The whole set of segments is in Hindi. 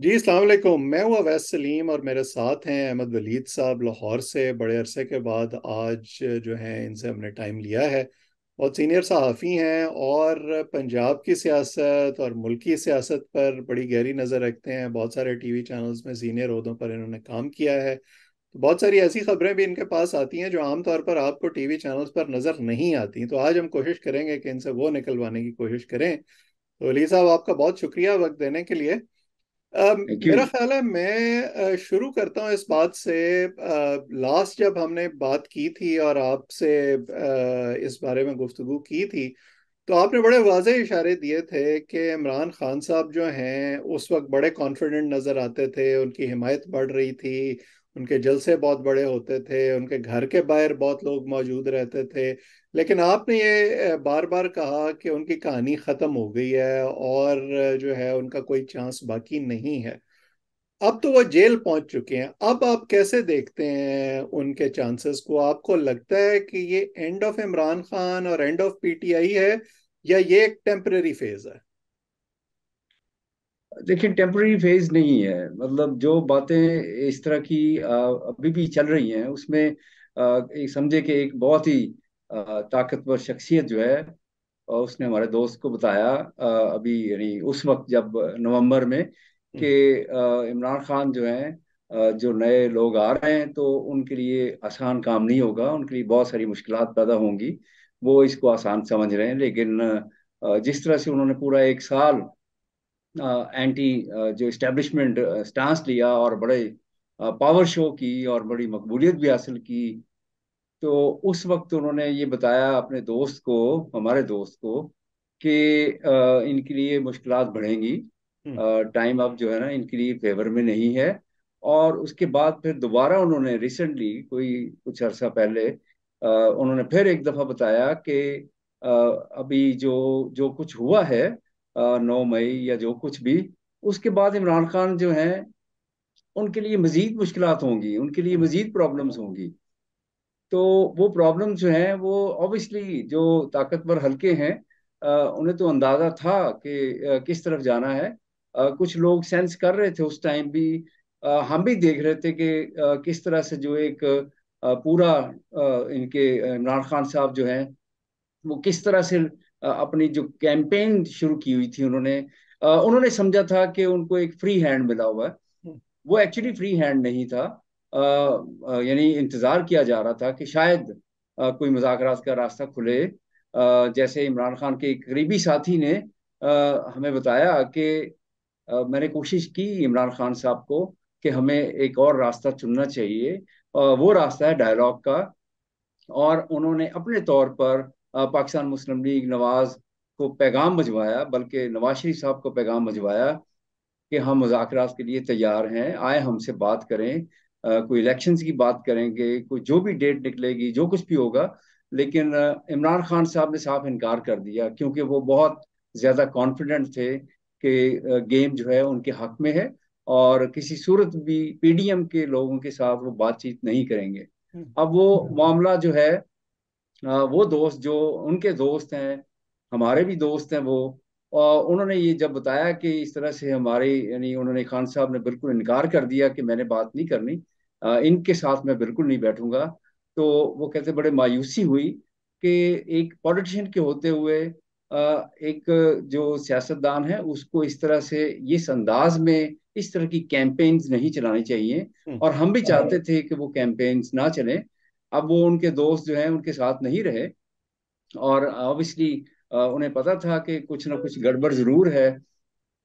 जी अलैक्म मैं हूँ अवैस सलीम और मेरे साथ हैं अहमद वलीद साहब लाहौर से बड़े अरसे के बाद आज जो है इनसे हमने टाइम लिया है बहुत सीनियर सहाफ़ी हैं और पंजाब की सियासत और मुल्की सियासत पर बड़ी गहरी नज़र रखते हैं बहुत सारे टी वी चैनल्स में सीनियर अहदों पर इन्होंने काम किया है तो बहुत सारी ऐसी खबरें भी इनके पास आती हैं जो आम तौर पर आपको टी वी चैनल्स पर नज़र नहीं आती तो आज हम कोशिश करेंगे कि इनसे वो निकलवाने की कोशिश करें तो अली साहब आपका बहुत शुक्रिया वक्त देने के लिए Um, मेरा ख्याल है मैं शुरू करता हूँ इस बात से लास्ट जब हमने बात की थी और आपसे इस बारे में गुफ्तु की थी तो आपने बड़े वाजे इशारे दिए थे कि इमरान खान साहब जो हैं उस वक्त बड़े कॉन्फिडेंट नज़र आते थे उनकी हिमायत बढ़ रही थी उनके जलसे बहुत बड़े होते थे उनके घर के बाहर बहुत लोग मौजूद रहते थे लेकिन आपने ये बार बार कहा कि उनकी कहानी ख़त्म हो गई है और जो है उनका कोई चांस बाकी नहीं है अब तो वो जेल पहुंच चुके हैं अब आप कैसे देखते हैं उनके चांसेस को आपको लगता है कि ये एंड ऑफ इमरान खान और एंड ऑफ पीटीआई है या ये एक टेम्प्रेरी फेज है देखिए टेम्पररी फेज नहीं है मतलब जो बातें इस तरह की अभी भी चल रही हैं उसमें समझे कि एक बहुत ही ताकतवर शख्सियत जो है और उसने हमारे दोस्त को बताया अभी यानी उस वक्त जब नवंबर में हम्म। कि इमरान खान जो हैं जो नए लोग आ रहे हैं तो उनके लिए आसान काम नहीं होगा उनके लिए बहुत सारी मुश्किल पैदा होंगी वो इसको आसान समझ रहे हैं लेकिन जिस तरह से उन्होंने पूरा एक साल एंटी जो इस्टेब्लिशमेंट स्टांस लिया और बड़े पावर शो की और बड़ी मकबूलियत भी हासिल की तो उस वक्त उन्होंने ये बताया अपने दोस्त को हमारे दोस्त को कि इनके लिए मुश्किल बढ़ेंगी टाइम हम्म। अब जो है ना इनके लिए फेवर में नहीं है और उसके बाद फिर दोबारा उन्होंने रिसेंटली कोई कुछ अरसा पहले उन्होंने फिर एक दफ़ा बताया कि अभी जो जो कुछ हुआ है नौ मई या जो कुछ भी उसके बाद इमरान खान जो है उनके लिए मजीद मुश्किल होंगी उनके लिए मजीद प्रॉब्लम्स होंगी तो वो प्रॉब्लम जो हैं वो ऑब्वियसली जो ताकतवर हल्के हैं उन्हें तो अंदाज़ा था कि किस तरफ जाना है कुछ लोग सेंस कर रहे थे उस टाइम भी हम भी देख रहे थे कि किस तरह से जो एक पूरा इनके इमरान खान साहब जो हैं वो किस तरह से अपनी जो कैंपेन शुरू की हुई थी उन्होंने उन्होंने समझा था कि उनको एक फ्री हैंड मिला हुआ है हम्म। वो एक्चुअली फ्री हैंड नहीं था यानी इंतजार किया जा रहा था कि शायद कोई मुजाकर का रास्ता खुले जैसे इमरान खान के एक करीबी साथी ने हमें बताया कि मैंने कोशिश की इमरान खान साहब को कि हमें एक और रास्ता चुनना चाहिए वो रास्ता है डायलॉग का और उन्होंने अपने तौर पर पाकिस्तान मुस्लिम लीग नवाज को पैगाम भिजवाया बल्कि नवाज शरीफ साहब को पैगाम भिजवाया कि हम मुजाकर के लिए तैयार हैं आए हमसे बात करें आ, कोई इलेक्शन की बात करेंगे कोई जो भी डेट निकलेगी जो कुछ भी होगा लेकिन इमरान खान साहब ने साफ इनकार कर दिया क्योंकि वो बहुत ज़्यादा कॉन्फिडेंट थे कि गेम जो है उनके हक में है और किसी सूरत भी पीडीएम के लोगों के साथ वो बातचीत नहीं करेंगे हम्म। अब वो हम्म। मामला जो है वो दोस्त जो उनके दोस्त हैं हमारे भी दोस्त हैं वो और उन्होंने ये जब बताया कि इस तरह से हमारे यानी उन्होंने खान साहब ने बिल्कुल इनकार कर दिया कि मैंने बात नहीं करनी इनके साथ मैं बिल्कुल नहीं बैठूंगा तो वो कहते बड़े मायूसी हुई कि एक पॉलिटिशियन के होते हुए एक जो सियासतदान है उसको इस तरह से इस अंदाज में इस तरह की कैंपेन्स नहीं चलानी चाहिए हम्म। और हम भी हाँ। चाहते थे कि वो कैंपेन्स ना चलें अब वो उनके दोस्त जो हैं उनके साथ नहीं रहे और ऑब्वियसली उन्हें पता था कि कुछ ना कुछ गड़बड़ जरूर है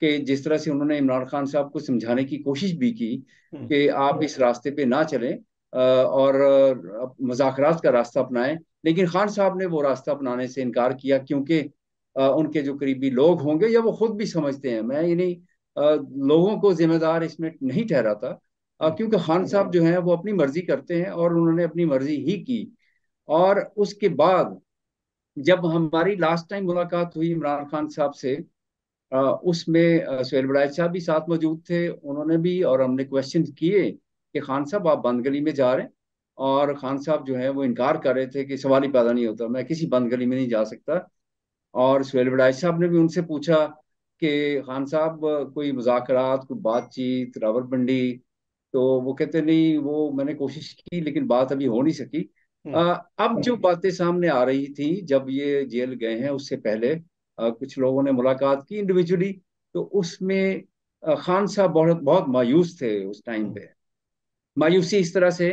कि जिस तरह से उन्होंने इमरान खान साहब को समझाने की कोशिश भी की हम्म। कि आप इस रास्ते पे ना चलें और मजाकरात का रास्ता अपनाएं लेकिन खान साहब ने वो रास्ता अपनाने से इनकार किया क्योंकि उनके जो करीबी लोग होंगे या वो खुद भी समझते हैं मैं यानी लोगों को जिम्मेदार इसमें नहीं ठहराता हाँ। क्योंकि खान साहब जो है वो अपनी मर्जी करते हैं और उन्होंने अपनी मर्जी ही की और उसके बाद जब हमारी लास्ट टाइम मुलाकात हुई इमरान खान साहब से उसमें सुहेल बड़ाज साहब भी साथ मौजूद थे उन्होंने भी और हमने क्वेश्चन किए कि खान साहब आप बंद गली में जा रहे हैं और खान साहब जो है वो इनकार कर रहे थे कि सवाल ही पैदा नहीं होता मैं किसी बंद गली में नहीं जा सकता और सुहेल बड़ाज साहब ने भी उनसे पूछा कि खान साहब कोई मुजाकर कोई बातचीत रावलपिंडी तो वो कहते नहीं वो मैंने कोशिश की लेकिन बात अभी हो नहीं सकी आ, हम्म। अब जो बातें सामने आ रही थी जब ये जेल गए हैं उससे पहले आ, कुछ लोगों ने मुलाकात की इंडिविजुअली तो उसमें खान साहब बहुत बहुत मायूस थे उस टाइम हम्म। पे मायूसी इस तरह से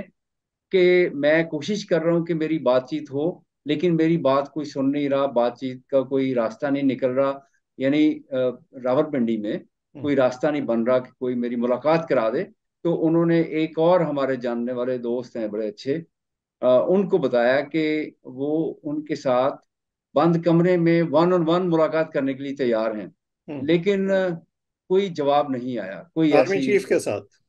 कि मैं कोशिश कर रहा हूँ कि मेरी बातचीत हो लेकिन मेरी बात कोई सुन नहीं रहा बातचीत का कोई रास्ता नहीं निकल रहा यानी रावलपिंडी में हम्म। कोई रास्ता नहीं बन रहा कि कोई मेरी मुलाकात करा दे तो उन्होंने एक और हमारे जानने वाले दोस्त हैं बड़े अच्छे आ, उनको बताया कि वो उनके साथ बंद कमरे में वन ऑन वन मुलाकात करने के लिए तैयार हैं हम्म। लेकिन कोई जवाब नहीं आया कोई आर्मी चीफ के साथ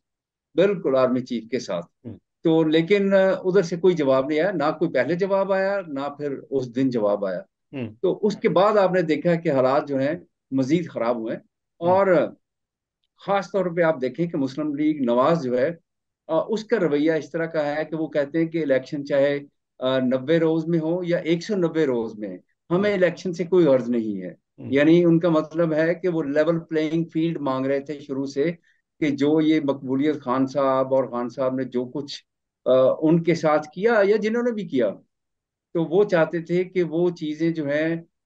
बिल्कुल आर्मी चीफ के साथ हम्म। तो लेकिन उधर से कोई जवाब नहीं आया ना कोई पहले जवाब आया ना फिर उस दिन जवाब आया हम्म। तो उसके बाद आपने देखा कि हालात जो है मजीद खराब हुए और खास तौर पे आप देखें कि मुस्लिम लीग नवाज जो है आ, उसका रवैया इस तरह का है कि वो कहते हैं कि इलेक्शन चाहे नब्बे रोज में हो या एक सौ नब्बे रोज में हमें इलेक्शन हम्म। से कोई गर्ज नहीं है हम्म। यानी उनका मतलब है कि वो लेवल प्लेइंग फील्ड मांग रहे थे शुरू से कि जो ये मकबूलियत खान साहब और खान साहब ने जो कुछ आ, उनके साथ किया या जिन्होंने भी किया तो वो चाहते थे कि वो चीज़ें जो है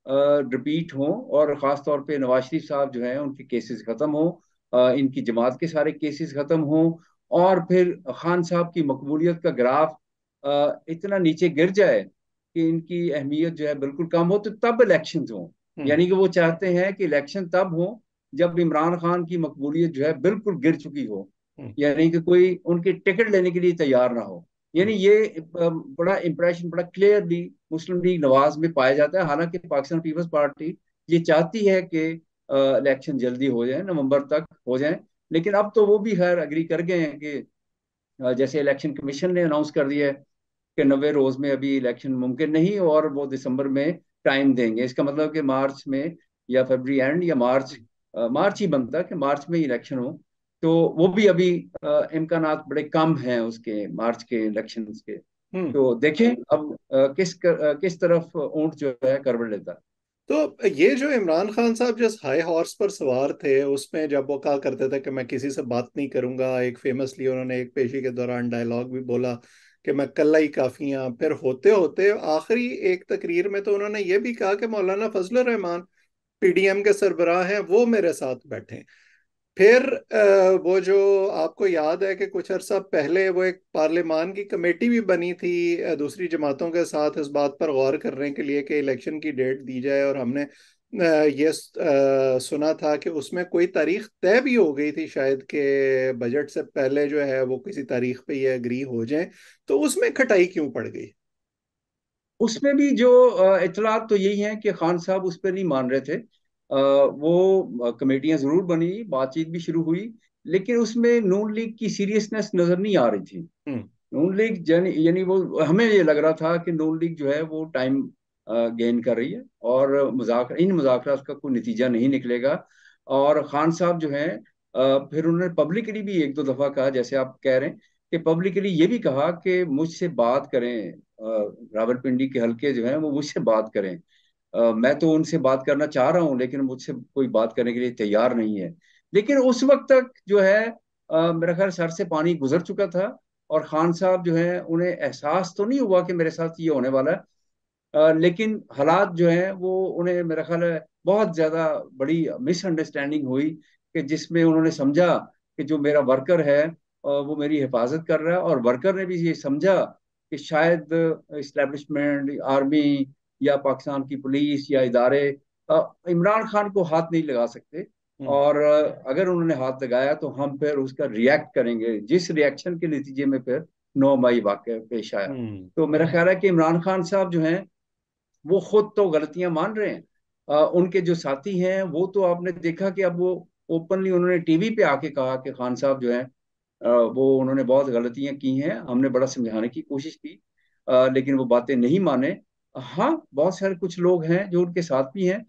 रिपीट हों और ख़ास तौर पे नवाज शरीफ साहब जो है उनके केसेस ख़त्म हों इनकी जमात के सारे केसेस खत्म हों और फिर खान साहब की मकबूलियत का ग्राफ इतना नीचे गिर जाए कि इनकी अहमियत जो है बिल्कुल कम हो तो तब इलेक्शन हों हम्म। यानी कि वो चाहते हैं कि इलेक्शन तब हो जब इमरान खान की मकबूलियत जो है बिल्कुल गिर चुकी हो हम्म। यानी कि कोई उनके टिकट लेने के लिए तैयार ना हो यानी ये बड़ा इंप्रेशन बड़ा क्लियरली मुस्लिम लीग नवाज में पाया जाता है हालांकि पाकिस्तान पीपल्स पार्टी ये चाहती है कि इलेक्शन जल्दी हो जाए नवंबर तक हो जाए लेकिन अब तो वो भी खैर अग्री कर गए हैं कि जैसे इलेक्शन कमीशन ने अनाउंस कर दिया है कि नब्बे रोज में अभी इलेक्शन मुमकिन नहीं और वो दिसंबर में टाइम देंगे इसका मतलब कि मार्च में या फरवरी एंड या मार्च मार्च ही बनता कि मार्च में इलेक्शन हो तो वो भी अभी इम्कान बड़े कम हैं उसके मार्च के इलेक्शन के हम्म। तो देखें अब किस कर, किस तरफ ऊंट जो है करवट लेता है तो ये जो इमरान खान साहब जिस हाई हॉर्स पर सवार थे उसमें जब वो कहा करते थे कि मैं किसी से बात नहीं करूंगा एक फेमसली उन्होंने एक पेशी के दौरान डायलॉग भी बोला कि मैं कल्ला ही काफ़ी हाँ फिर होते होते आखिरी एक तकरीर में तो उन्होंने ये भी कहा कि मौलाना फजल रहमान पीडीएम के सरबराह हैं वो मेरे साथ बैठे फिर वो जो आपको याद है कि कुछ अरसा पहले वो एक पार्लियामान की कमेटी भी बनी थी दूसरी जमातों के साथ इस बात पर गौर करने के लिए कि इलेक्शन की डेट दी जाए और हमने ये सुना था कि उसमें कोई तारीख तय भी हो गई थी शायद के बजट से पहले जो है वो किसी तारीख पे ये एग्री हो जाए तो उसमें खटाई क्यों पड़ गई उसमें भी जो इतलात तो यही है कि खान साहब उस पर नहीं मान रहे थे वो कमेटियां जरूर बनी बातचीत भी शुरू हुई लेकिन उसमें नून लीग की सीरियसनेस नजर नहीं आ रही थी हम्म। नून लीग यानी वो हमें ये लग रहा था कि नून लीग जो है वो टाइम गेन कर रही है और मजाक इन मुजाकर का कोई नतीजा नहीं निकलेगा और खान साहब जो है फिर उन्होंने पब्लिकली भी एक दो दफ़ा कहा जैसे आप कह रहे हैं कि पब्लिकली ये भी कहा कि मुझसे बात करें रावलपिंडी के हलके जो है वो मुझसे बात करें मैं तो उनसे बात करना चाह रहा हूँ लेकिन मुझसे कोई बात करने के लिए तैयार नहीं है लेकिन उस वक्त तक जो है मेरा ख्याल सर से पानी गुजर चुका था और खान साहब जो है उन्हें एहसास तो नहीं हुआ कि मेरे साथ ये होने वाला है लेकिन हालात जो है वो उन्हें मेरा ख्याल बहुत ज़्यादा बड़ी मिसअंडरस्टैंडिंग हुई कि जिसमें उन्होंने समझा कि जो मेरा वर्कर है वो मेरी हिफाजत कर रहा है और वर्कर ने भी ये समझा कि शायद इस्टेब्लिशमेंट आर्मी या पाकिस्तान की पुलिस या इदारे इमरान खान को हाथ नहीं लगा सकते हम्म। और अगर उन्होंने हाथ लगाया तो हम फिर उसका रिएक्ट करेंगे जिस रिएक्शन के नतीजे में फिर नौ मई वाक़ पेश आया हम्म। तो मेरा हम्म। ख्याल है कि इमरान खान साहब जो हैं वो खुद तो गलतियां मान रहे हैं आ, उनके जो साथी हैं वो तो आपने देखा कि अब वो ओपनली उन्होंने टीवी पे आके कहा कि खान साहब जो है आ, वो उन्होंने बहुत गलतियां की हैं हमने बड़ा समझाने की कोशिश की आ, लेकिन वो बातें नहीं माने हाँ बहुत सारे कुछ लोग हैं जो उनके साथ भी हैं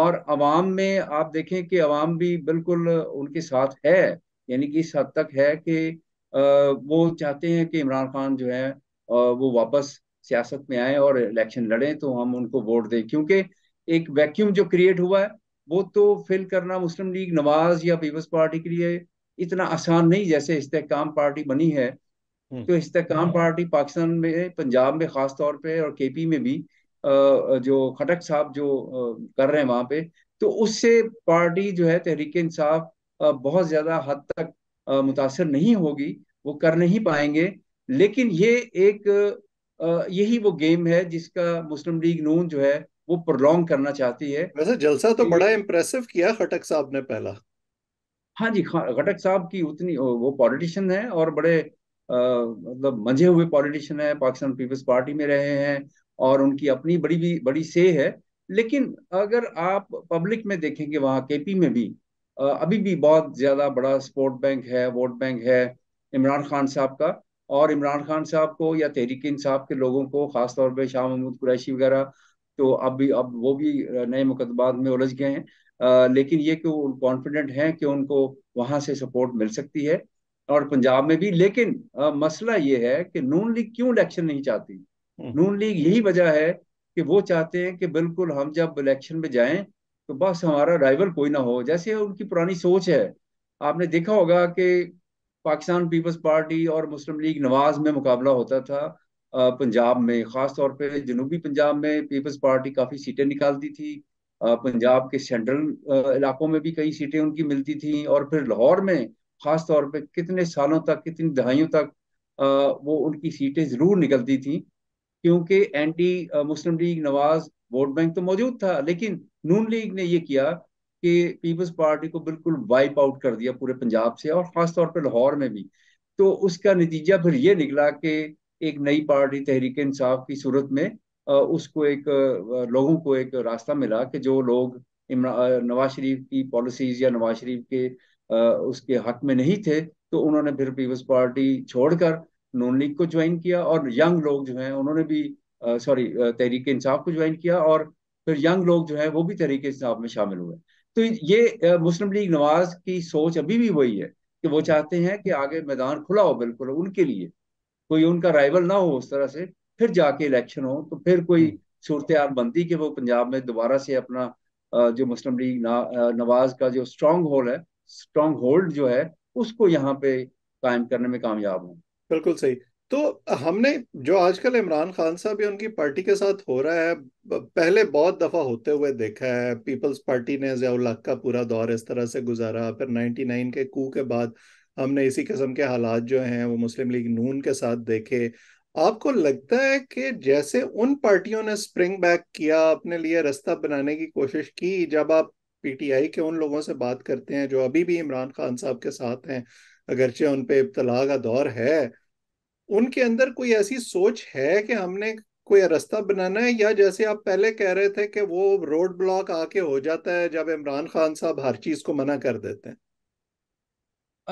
और अवाम में आप देखें कि अवाम भी बिल्कुल उनके साथ है यानी कि इस हद तक है कि वो चाहते हैं कि इमरान खान जो है वो वापस सियासत में आए और इलेक्शन लड़ें तो हम उनको वोट दें क्योंकि एक वैक्यूम जो क्रिएट हुआ है वो तो फिल करना मुस्लिम लीग नवाज या पीपल्स पार्टी के लिए इतना आसान नहीं जैसे इस्तेकाम पार्टी बनी है हम्म। तो इस्तेकाम पार्टी पाकिस्तान में पंजाब में खास तौर पे और केपी में भी जो खटक साहब जो कर रहे हैं वहां पे तो उससे पार्टी जो है तहरीक इंसाफ बहुत ज़्यादा हद तक मुतासर नहीं होगी वो कर नहीं पाएंगे लेकिन ये एक यही वो गेम है जिसका मुस्लिम लीग नून जो है वो प्रोलोंग करना चाहती है वैसे जलसा तो बड़ा इम्प्रेसिव किया खटक साहब ने पहला हाँ जी खटक साहब की उतनी वो पॉलिटिशियन है और बड़े मतलब मंझे हुए पॉलिटिशियन है पाकिस्तान पीपल्स पार्टी में रहे हैं और उनकी अपनी बड़ी भी बड़ी से है लेकिन अगर आप पब्लिक में देखेंगे वहाँ केपी में भी अभी भी बहुत ज़्यादा बड़ा स्पोर्ट बैंक है वोट बैंक है इमरान खान साहब का और इमरान खान साहब को या तहरीक साहब के लोगों को खासतौर पर शाह महमूद कुरैशी वगैरह तो अब भी अब वो भी नए मुकदमात में उलझ गए हैं लेकिन ये कि वो कॉन्फिडेंट हैं कि उनको वहाँ से सपोर्ट मिल सकती है और पंजाब में भी लेकिन आ, मसला ये है कि नून लीग क्यों इलेक्शन नहीं चाहती हम्म। नून लीग यही वजह है कि वो चाहते हैं कि बिल्कुल हम जब इलेक्शन में जाएं तो बस हमारा राइवल कोई ना हो जैसे उनकी पुरानी सोच है आपने देखा होगा कि पाकिस्तान पीपल्स पार्टी और मुस्लिम लीग नवाज में मुकाबला होता था पंजाब में खास तौर जनूबी पंजाब में पीपल्स पार्टी काफ़ी सीटें निकालती थी पंजाब के सेंट्रल इलाकों में भी कई सीटें उनकी मिलती थी और फिर लाहौर में खास तौर पे कितने सालों तक कितनी दहाइयों तक वो उनकी सीटें जरूर निकलती थी क्योंकि anti Muslim League Nawaz vote bank तो मौजूद था लेकिन नून लीग ने ये किया कि पीपल्स पार्टी को बिल्कुल वाइप आउट कर दिया पूरे पंजाब से और खास तौर पर लाहौर में भी तो उसका नतीजा फिर ये निकला कि एक नई पार्टी तहरीक इंसाफ की सूरत में उसको एक लोगों को एक रास्ता मिला कि जो लोग नवाज शरीफ की पॉलिसीज या नवाज शरीफ के उसके हक में नहीं थे तो उन्होंने फिर पीपल्स पार्टी छोड़कर नून लीग को ज्वाइन किया और यंग लोग जो हैं उन्होंने भी सॉरी तहरीक इंसाफ को ज्वाइन किया और फिर यंग लोग जो हैं वो भी तहरीक इंसाफ में शामिल हुए तो ये मुस्लिम लीग नवाज की सोच अभी भी वही है कि वो चाहते हैं कि आगे मैदान खुला हो बिल्कुल उनके लिए कोई उनका राइवल ना हो उस तरह से फिर जाके इलेक्शन हो तो फिर कोई हम्म। सूरत बनती कि वो पंजाब में दोबारा से अपना जो मुस्लिम लीग नवाज का जो स्ट्रांग होल है स्ट्रॉन्ग होल्ड जो है उसको यहाँ पे कायम करने में कामयाब हूँ बिल्कुल सही तो हमने जो आजकल इमरान खान साहब भी उनकी पार्टी के साथ हो रहा है पहले बहुत दफ़ा होते हुए देखा है पीपल्स पार्टी ने जियाउल का पूरा दौर इस तरह से गुजारा फिर 99 के कू के बाद हमने इसी किस्म के हालात जो हैं वो मुस्लिम लीग नून के साथ देखे आपको लगता है कि जैसे उन पार्टियों ने स्प्रिंग बैक किया अपने लिए रास्ता बनाने की कोशिश की जब आप पीटीआई के उन लोगों से बात करते हैं जो अभी भी इमरान खान साहब के साथ हैं अगरचे उन पे इब्तला का दौर है उनके अंदर कोई ऐसी सोच है कि हमने कोई रास्ता बनाना है या जैसे आप पहले कह रहे थे कि वो रोड ब्लॉक आके हो जाता है जब इमरान खान साहब हर चीज को मना कर देते हैं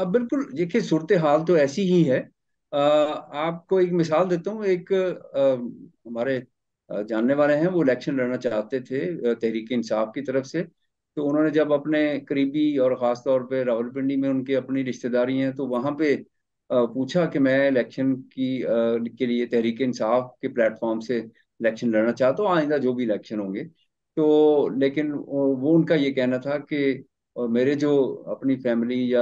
अब बिल्कुल देखिए सूरत हाल तो ऐसी ही है आ, आपको एक मिसाल देता हूँ एक आ, हमारे जानने वाले हैं वो इलेक्शन लड़ना चाहते थे तहरीक इंसाफ की तरफ से तो उन्होंने जब अपने करीबी और ख़ास तौर पे रावलपिंडी में उनकी अपनी रिश्तेदारी हैं तो वहाँ पे पूछा कि मैं इलेक्शन की के लिए तहरीक इंसाफ के प्लेटफॉर्म से इलेक्शन लड़ना चाहता हूँ आइंदा जो भी इलेक्शन होंगे तो लेकिन वो उनका ये कहना था कि मेरे जो अपनी फैमिली या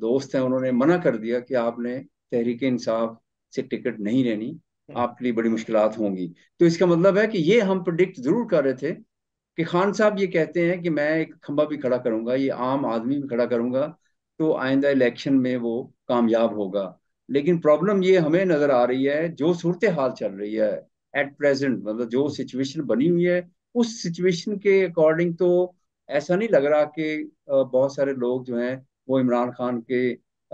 दोस्त हैं उन्होंने मना कर दिया कि आपने तहरीक इंसाफ से टिकट नहीं लेनी हम्म। आपके लिए बड़ी मुश्किल होंगी तो इसका मतलब है कि ये हम प्रडिक्ट जरूर कर रहे थे कि खान साहब ये कहते हैं कि मैं एक खंबा भी खड़ा करूंगा ये आम आदमी भी खड़ा करूंगा तो आइंदा इलेक्शन में वो कामयाब होगा लेकिन प्रॉब्लम ये हमें नज़र आ रही है जो सूरत हाल चल रही है एट प्रेजेंट मतलब जो सिचुएशन बनी हुई है उस सिचुएशन के अकॉर्डिंग तो ऐसा नहीं लग रहा कि बहुत सारे लोग जो हैं वो इमरान खान के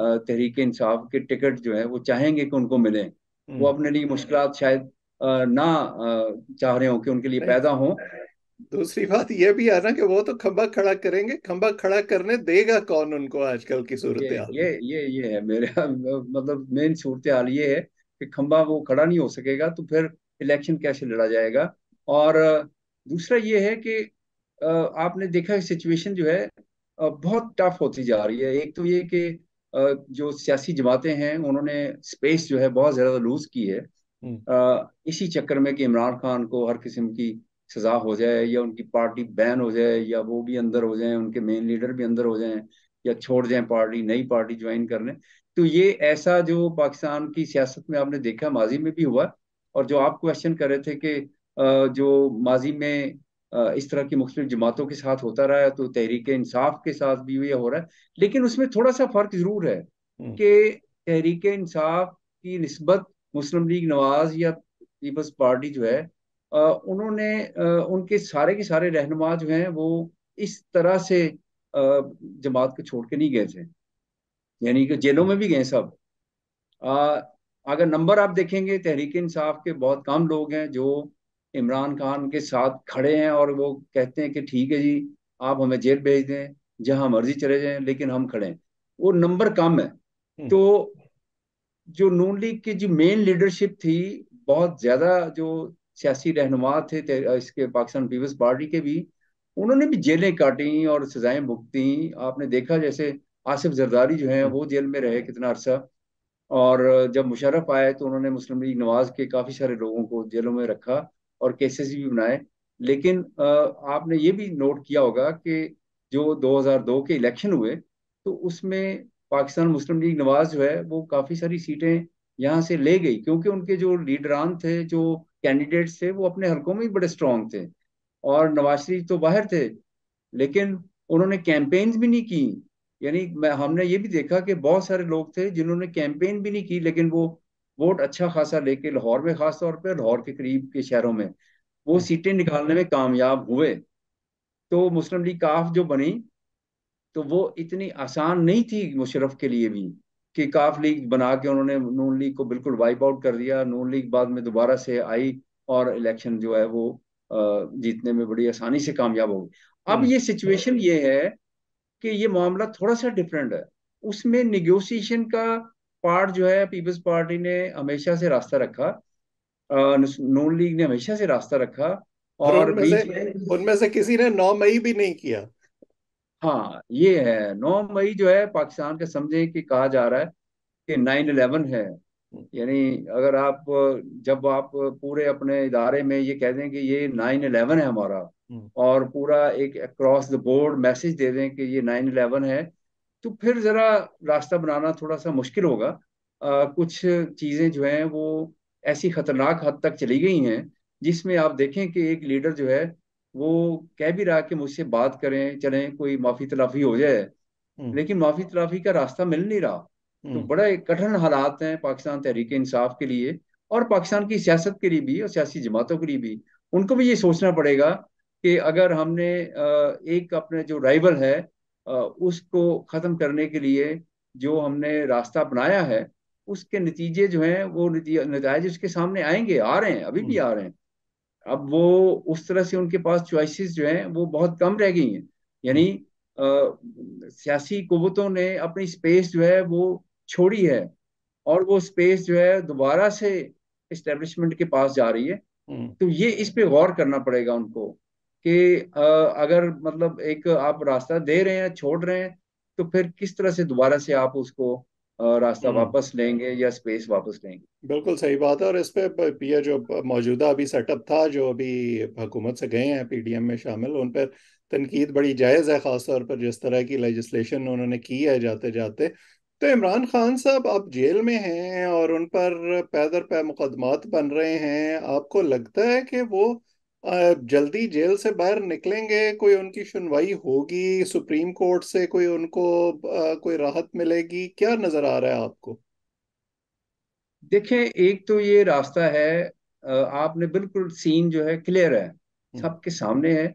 तहरीक इंसाफ के टिकट जो है वो चाहेंगे कि उनको मिले वो हम्म। अपने लिए मुश्किल शायद ना चाह रहे हो कि उनके लिए पैदा हों दूसरी बात यह भी है ना कि वो तो खंबा खड़ा करेंगे खंबा खड़ा करने देगा कौन उनको आजकल की सूरत ये, ये ये ये है मेरा मतलब मेन सूरत हाल ये है कि खंबा वो खड़ा नहीं हो सकेगा तो फिर इलेक्शन कैसे लड़ा जाएगा और दूसरा ये है कि आपने देखा सिचुएशन जो है बहुत टफ होती जा रही है एक तो ये कि जो सियासी जमातें हैं उन्होंने स्पेस जो है बहुत ज्यादा लूज की है हम्म। इसी चक्कर में कि इमरान खान को हर किस्म की सजा हो जाए या उनकी पार्टी बैन हो जाए या वो भी अंदर हो जाए उनके मेन लीडर भी अंदर हो जाए या छोड़ जाए पार्टी नई पार्टी ज्वाइन कर लें तो ये ऐसा जो पाकिस्तान की सियासत में आपने देखा माजी में भी हुआ और जो आप क्वेश्चन कर रहे थे कि जो माजी में इस तरह की मुख्तलिफ जमातों के साथ होता रहा है तो तहरीक इंसाफ के साथ भी ये हो रहा है लेकिन उसमें थोड़ा सा फर्क जरूर है हम्म। कि तहरीक इंसाफ की नस्बत मुस्लिम लीग नवाज या पीपल्स पार्टी जो है उन्होंने उनके सारे के सारे रहनुमा जो हैं वो इस तरह से जमात को छोड़ के नहीं गए थे यानी कि जेलों में भी गए सब अगर नंबर आप देखेंगे तहरीक इंसाफ के बहुत कम लोग हैं जो इमरान खान के साथ खड़े हैं और वो कहते हैं कि ठीक है जी आप हमें जेल भेज दें जहां मर्जी चले जाएं लेकिन हम खड़े हैं वो नंबर कम है हम्म। तो जो नून लीग की जो मेन लीडरशिप थी बहुत ज्यादा जो सियासी रहनुमा थे इसके पाकिस्तान पीपल्स पार्टी के भी उन्होंने भी जेलें काटी और सजाएं भुगती आपने देखा जैसे आसिफ जरदारी जो है वो जेल में रहे कितना अरसा और जब मुशरफ आए तो उन्होंने मुस्लिम लीग नवाज के काफ़ी सारे लोगों को जेलों में रखा और केसेस भी बनाए लेकिन आपने ये भी नोट किया होगा कि जो 2002 के इलेक्शन हुए तो उसमें पाकिस्तान मुस्लिम लीग नवाज जो है वो काफ़ी सारी सीटें यहाँ से ले गई क्योंकि उनके जो लीडरान थे जो कैंडिडेट्स थे वो अपने हलकों में बड़े स्ट्रांग थे और नवाज शरीफ तो बाहर थे लेकिन उन्होंने कैंपेन्स भी नहीं की यानी हमने ये भी देखा कि बहुत सारे लोग थे जिन्होंने कैंपेन भी नहीं की लेकिन वो वोट अच्छा खासा लेके लाहौर में खास तौर पे लाहौर के करीब के शहरों में वो सीटें निकालने में कामयाब हुए तो मुस्लिम लीग काफ जो बनी तो वो इतनी आसान नहीं थी मुशरफ के लिए भी कि काफ लीग बना के उन्होंने नून लीग को बिल्कुल वाइप आउट कर दिया नून लीग बाद में दोबारा से आई और इलेक्शन जो है वो जीतने में बड़ी आसानी से कामयाब हो गई अब हम्म। ये सिचुएशन ये है कि ये मामला थोड़ा सा डिफरेंट है उसमें निगोसिएशन का पार्ट जो है पीपल्स पार्टी ने हमेशा से रास्ता रखा नून लीग ने हमेशा से रास्ता रखा और उनमें से, उन से किसी ने नौ मई भी नहीं किया हाँ ये है नौ मई जो है पाकिस्तान के समझे कि कहा जा रहा है कि नाइन इलेवन है यानी अगर आप जब आप पूरे अपने इदारे में ये कह दें कि ये नाइन इलेवन है हमारा हम्म। और पूरा एक अक्रॉस द बोर्ड मैसेज दे दें कि ये नाइन इलेवन है तो फिर ज़रा रास्ता बनाना थोड़ा सा मुश्किल होगा आ, कुछ चीज़ें जो हैं वो ऐसी खतरनाक हद तक चली गई हैं जिसमें आप देखें कि एक लीडर जो है वो कह भी रहा कि मुझसे बात करें चलें कोई माफी तलाफी हो जाए हम्म। लेकिन माफी तलाफी का रास्ता मिल नहीं रहा तो हम्म। बड़े कठिन हालात हैं पाकिस्तान तहरीक इंसाफ के लिए और पाकिस्तान की सियासत के लिए भी और सियासी जमातों के लिए भी उनको भी ये सोचना पड़ेगा कि अगर हमने एक अपने जो राइवल है उसको ख़त्म करने के लिए जो हमने रास्ता अपनाया है उसके नतीजे जो हैं वो नतीजे उसके सामने आएंगे आ रहे हैं अभी भी हम्म। आ रहे हैं अब वो उस तरह से उनके पास चॉइसेस जो हैं वो बहुत कम रह गई हैं यानी सियासी कुतों ने अपनी स्पेस जो है वो छोड़ी है और वो स्पेस जो है दोबारा से इस्टेब्लिशमेंट के पास जा रही है हम्म। तो ये इस पे गौर करना पड़ेगा उनको कि अगर मतलब एक आप रास्ता दे रहे हैं छोड़ रहे हैं तो फिर किस तरह से दोबारा से आप उसको रास्ता हम्म। वापस लेंगे या स्पेस वापस लेंगे बिल्कुल सही बात है और इस पर जो मौजूदा अभी सेटअप था जो अभी हुकूमत से गए हैं पीडीएम में शामिल उन पर तनकीद बड़ी जायज़ है ख़ासतौर पर जिस तरह की लेजिस्लेशन उन्होंने की है जाते जाते तो इमरान खान साहब आप जेल में हैं और उन पर पैदर पै मुकदमात बन रहे हैं आपको लगता है कि वो जल्दी जेल से बाहर निकलेंगे कोई उनकी सुनवाई होगी सुप्रीम कोर्ट से कोई उनको कोई राहत मिलेगी क्या नजर आ रहा है आपको देखिए एक तो ये रास्ता है आपने बिल्कुल सीन जो है क्लियर है हम्म। सबके सामने है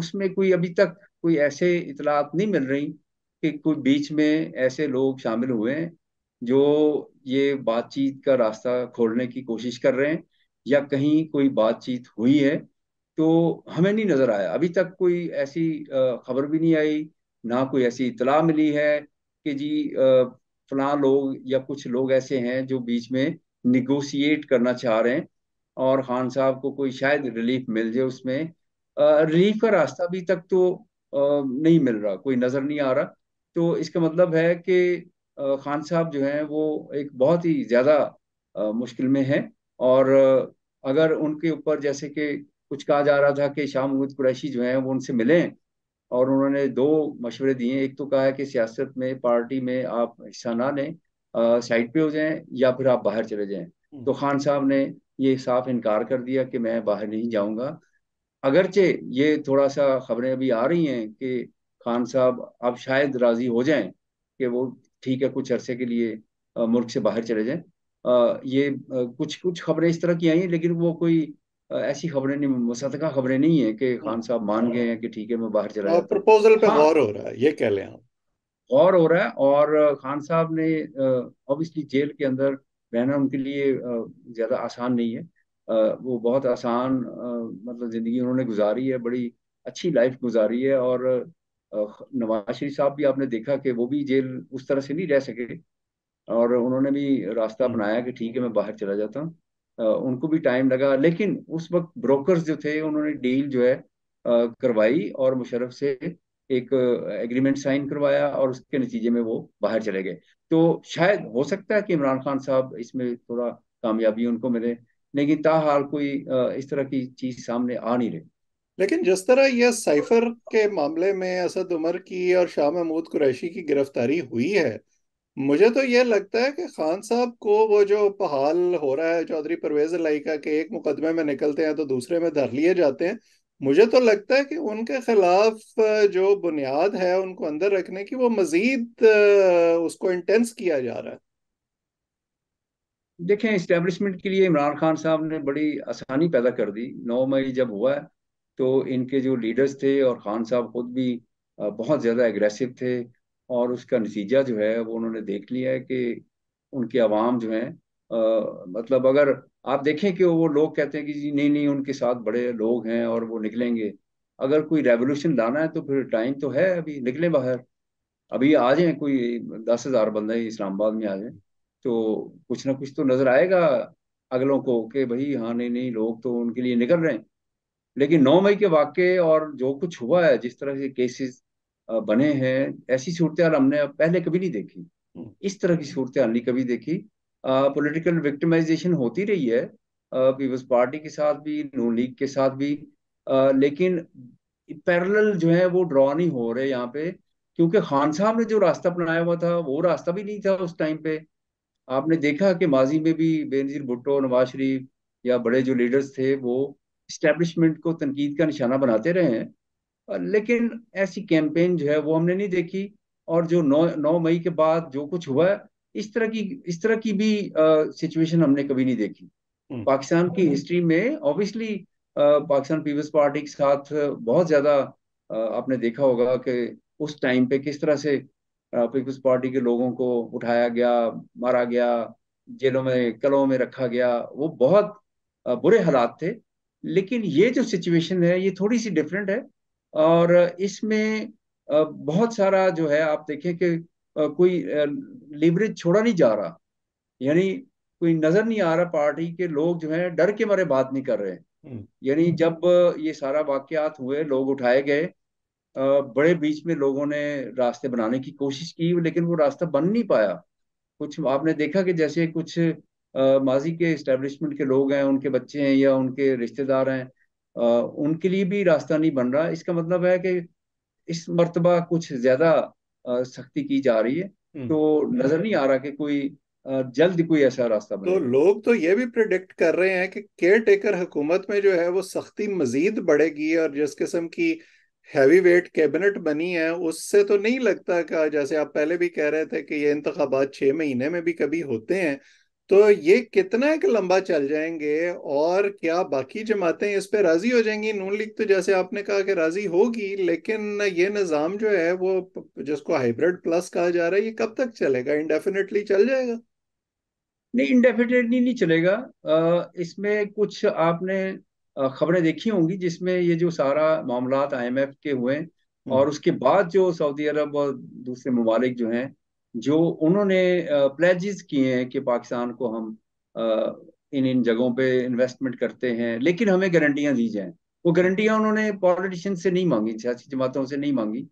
उसमें कोई अभी तक कोई ऐसे इतलात नहीं मिल रही कि कोई बीच में ऐसे लोग शामिल हुए हैं जो ये बातचीत का रास्ता खोलने की कोशिश कर रहे हैं या कहीं कोई बातचीत हुई है तो हमें नहीं नज़र आया अभी तक कोई ऐसी खबर भी नहीं आई ना कोई ऐसी इतला मिली है कि जी फला लोग या कुछ लोग ऐसे हैं जो बीच में निगोशिएट करना चाह रहे हैं और खान साहब को कोई शायद रिलीफ मिल जाए उसमें रिलीफ का रास्ता अभी तक तो नहीं मिल रहा कोई नज़र नहीं आ रहा तो इसका मतलब है कि खान साहब जो हैं वो एक बहुत ही ज़्यादा मुश्किल में हैं और अगर उनके ऊपर जैसे कि कुछ कहा जा रहा था कि शाह महमूद कुरैशी जो है वो उनसे मिले और उन्होंने दो मशवरे दिए एक तो कहा है कि सियासत में पार्टी में आप हिस्सा ना लें साइड पे हो जाएं या फिर आप बाहर चले जाएं हम्म। तो खान साहब ने ये साफ इनकार कर दिया कि मैं बाहर नहीं जाऊंगा अगरचे ये थोड़ा सा खबरें अभी आ रही हैं कि खान साहब आप शायद राजी हो जाएं कि वो ठीक है कुछ अरसे के लिए मुल्क से बाहर चले जाएं ये कुछ कुछ खबरें इस तरह की आई हैं लेकिन वो कोई ऐसी खबरें नहीं मुसदका खबरें नहीं है कि हाँ। खान साहब मान गए हैं कि ठीक है मैं बाहर चला हाँ, जाता प्रपोजल पे हाँ। गौर हो रहा है ये कह लें आप गौर हो रहा है और खान साहब ने ऑब्वियसली जेल के अंदर रहना उनके लिए ज़्यादा आसान नहीं है वो बहुत आसान मतलब ज़िंदगी उन्होंने गुजारी है बड़ी अच्छी लाइफ गुजारी है और नवाज शरीफ साहब भी आपने देखा कि वो भी जेल उस तरह से नहीं रह सके और उन्होंने भी रास्ता बनाया हम्म। कि ठीक है मैं बाहर चला जाता हूँ उनको भी टाइम लगा लेकिन उस वक्त ब्रोकर्स जो थे उन्होंने डील जो है करवाई और मुशरफ से एक एग्रीमेंट साइन करवाया और उसके नतीजे में वो बाहर चले गए तो शायद हो सकता है कि इमरान खान साहब इसमें थोड़ा कामयाबी उनको मिले लेकिन ताहाल कोई इस तरह की चीज सामने आ नहीं रही लेकिन जिस तरह यह साइफर के मामले में असद उमर की और शाह महमूद कुरैशी की गिरफ्तारी हुई है मुझे तो ये लगता है कि खान साहब को वो जो बहाल हो रहा है चौधरी परवेज लाई का कि एक मुकदमे में निकलते हैं तो दूसरे में धर लिए जाते हैं मुझे तो लगता है कि उनके खिलाफ जो बुनियाद है उनको अंदर रखने की वो मजीद उसको इंटेंस किया जा रहा है देखें इस्टेब्लिशमेंट के लिए इमरान खान साहब ने बड़ी आसानी पैदा कर दी नौ मई जब हुआ तो इनके जो लीडर्स थे और खान साहब खुद भी बहुत ज़्यादा एग्रेसिव थे और उसका नतीजा जो है वो उन्होंने देख लिया है कि उनके आवाम जो है आ, मतलब अगर आप देखें कि वो लोग कहते हैं कि जी नहीं नहीं उनके साथ बड़े लोग हैं और वो निकलेंगे अगर कोई रेवोल्यूशन लाना है तो फिर टाइम तो है अभी निकले बाहर अभी आ जाए कोई दस हज़ार बंदे इस्लामाबाद में आ जाए तो कुछ ना कुछ तो नज़र आएगा अगलों को कि भाई हाँ नहीं नहीं लोग तो उनके लिए निकल रहे हैं लेकिन नौ मई के वाक्य और जो कुछ हुआ है जिस तरह से केसेस बने हैं ऐसी सूरत हमने पहले कभी नहीं देखी हम्म। इस तरह की सूरत नहीं कभी देखी पॉलिटिकल विक्टिमाइजेशन होती रही है पीपल्स पार्टी के साथ भी नून लीग के साथ भी आ, लेकिन पैरल जो है वो ड्रॉ नहीं हो रहे यहाँ पे क्योंकि खान साहब ने जो रास्ता अपनाया हुआ था वो रास्ता भी नहीं था उस टाइम पे आपने देखा कि माजी में भी बेनजीर भुट्टो नवाज शरीफ या बड़े जो लीडर्स थे वो इस्टेब्लिशमेंट को तनकीद का निशाना बनाते रहे हैं लेकिन ऐसी कैंपेन जो है वो हमने नहीं देखी और जो नौ नौ मई के बाद जो कुछ हुआ इस तरह की इस तरह की भी सिचुएशन हमने कभी नहीं देखी हम्म। पाकिस्तान की हिस्ट्री में ऑब्वियसली पाकिस्तान पीपल्स पार्टी के साथ बहुत ज्यादा आपने देखा होगा कि उस टाइम पे किस तरह से पीपल्स पार्टी के लोगों को उठाया गया मारा गया जेलों में कलों में रखा गया वो बहुत बुरे हालात थे लेकिन ये जो सिचुएशन है ये थोड़ी सी डिफरेंट है और इसमें बहुत सारा जो है आप देखें कि कोई लिवरेज छोड़ा नहीं जा रहा यानी कोई नजर नहीं आ रहा पार्टी के लोग जो है डर के मारे बात नहीं कर रहे हम्म, यानी हम्म। जब ये सारा वाकयात हुए लोग उठाए गए बड़े बीच में लोगों ने रास्ते बनाने की कोशिश की लेकिन वो रास्ता बन नहीं पाया कुछ आपने देखा कि जैसे कुछ माजी के इस्टेब्लिशमेंट के लोग हैं उनके बच्चे हैं या उनके रिश्तेदार हैं उनके लिए भी रास्ता नहीं बन रहा इसका मतलब है कि इस मरतबा कुछ ज्यादा सख्ती की जा रही है हम्म। तो नजर नहीं आ रहा कि कोई जल्द कोई ऐसा रास्ता बने तो लोग तो ये भी प्रिडिक्ट कर रहे हैं कि केयर टेकर हुकूमत में जो है वो सख्ती मजीद बढ़ेगी और जिस किस्म की हैवी वेट कैबिनेट बनी है उससे तो नहीं लगता का जैसे आप पहले भी कह रहे थे कि ये इंतबात छः महीने में भी कभी होते हैं तो ये कितना एक लंबा चल जाएंगे और क्या बाकी जमातें इस पे राजी हो जाएंगी नून लीग तो जैसे आपने कहा कि राजी होगी लेकिन ये निज़ाम जो है वो जिसको हाइब्रिड प्लस कहा जा रहा है ये कब तक चलेगा इंडेफिनेटली चल जाएगा नहीं इंडेफिनेटली नहीं चलेगा इसमें कुछ आपने खबरें देखी होंगी जिसमें ये जो सारा मामला आई एम एफ के हुए हम्म। और उसके बाद जो सऊदी अरब और दूसरे ममालिक जो हैं जो उन्होंने प्लेजेस किए हैं कि पाकिस्तान को हम इन इन जगहों पे इन्वेस्टमेंट करते हैं लेकिन हमें गारंटियां दी जाएं वो गारंटियां उन्होंने पॉलिटिशियन से नहीं मांगी सियासी जमातों से नहीं मांगी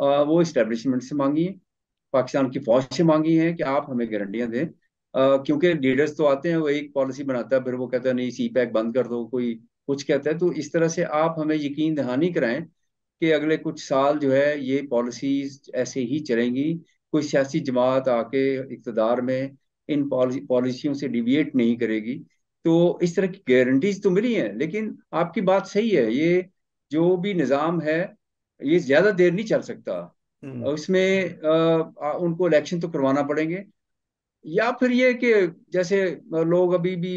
वो इस्टेब्लिशमेंट से मांगी है पाकिस्तान की फौज से मांगी है कि आप हमें गारंटियां दें क्योंकि लीडर्स तो आते हैं वो एक पॉलिसी बनाता है फिर वो कहता है नहीं सी पैक बंद कर दो कोई कुछ कहता है तो इस तरह से आप हमें यकीन दहानी कराएं कि अगले कुछ साल जो है ये पॉलिसीज ऐसे ही चलेंगी कोई सियासी जमात आके इकतदार में इन पॉलिसी पॉलिसियों से डिविएट नहीं करेगी तो इस तरह की गारंटीज तो मिली हैं लेकिन आपकी बात सही है ये जो भी निज़ाम है ये ज़्यादा देर नहीं चल सकता उसमें हम्म। आ, उनको इलेक्शन तो करवाना पड़ेंगे या फिर ये कि जैसे लोग अभी भी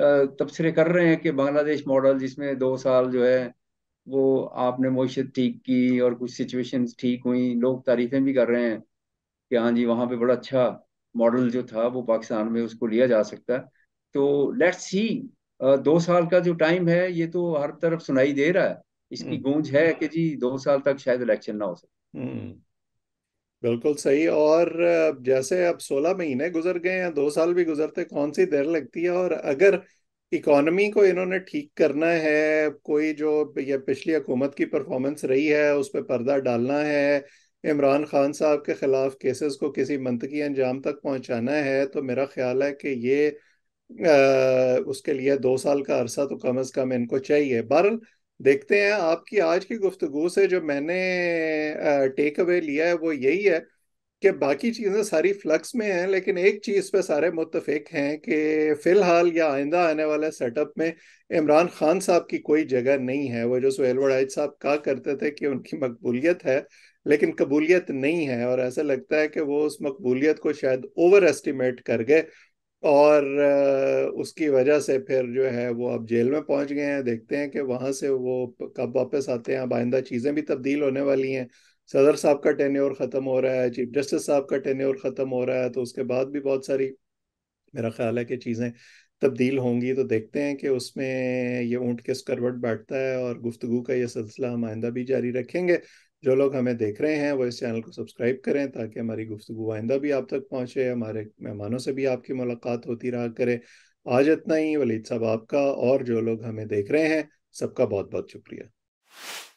तबसरे कर रहे हैं कि बांग्लादेश मॉडल जिसमें दो साल जो है वो आपने मीशत ठीक की और कुछ सिचुएशंस ठीक हुई लोग तारीफें भी कर रहे हैं कि हाँ जी वहां पे बड़ा अच्छा मॉडल जो था वो पाकिस्तान में उसको लिया जा सकता है तो लेट्स सी दो साल का जो टाइम है ये तो हर तरफ सुनाई दे रहा है इसकी हम्म। गूंज है कि जी दो साल तक शायद इलेक्शन ना हो सके हम्म। बिल्कुल सही और जैसे अब सोलह महीने गुजर गए हैं दो साल भी गुजरते कौन सी देर लगती है और अगर इकोनॉमी को इन्होंने ठीक करना है कोई जो ये पिछली हुकूमत की परफॉर्मेंस रही है उस पर पर्दा डालना है इमरान खान साहब के ख़िलाफ़ केसेस को किसी मंतकी अंजाम तक पहुंचाना है तो मेरा ख्याल है कि ये आ, उसके लिए दो साल का अरसा तो कम अज़ कम इनको चाहिए बहरल देखते हैं आपकी आज की गुफ्तु से जो मैंने टेक अवे लिया है वो यही है कि बाकी चीज़ें सारी फ्लक्स में हैं लेकिन एक चीज़ पे सारे मुतफिक हैं कि फ़िलहाल या आइंदा आने वाले सेटअप में इमरान खान साहब की कोई जगह नहीं है वो जो सुहेल वड़ाइज साहब कहा करते थे कि उनकी मकबूलियत है लेकिन कबूलियत नहीं है और ऐसा लगता है कि वो उस मकबूलियत को शायद ओवर एस्टिमेट कर गए और उसकी वजह से फिर जो है वो अब जेल में पहुंच गए हैं देखते हैं कि वहाँ से वो कब वापस आते हैं अब आइंदा चीज़ें भी तब्दील होने वाली हैं सदर साहब का टेन्योर ख़त्म हो रहा है चीफ जस्टिस साहब का टेन्योर ख़त्म हो रहा है तो उसके बाद भी बहुत सारी मेरा ख्याल है कि चीज़ें तब्दील होंगी तो देखते हैं कि उसमें ये ऊँट किस करवट बैठता है और गुफ्तु का यह सिलसिला हम आइंदा भी जारी रखेंगे जो लोग हमें देख रहे हैं वो इस चैनल को सब्सक्राइब करें ताकि हमारी गुफ्तु आइंदा भी आप तक पहुँचे हमारे मेहमानों से भी आपकी मुलाकात होती रहा करे आज इतना ही वलीद साहब आपका और जो लोग हमें देख रहे हैं सबका बहुत बहुत शुक्रिया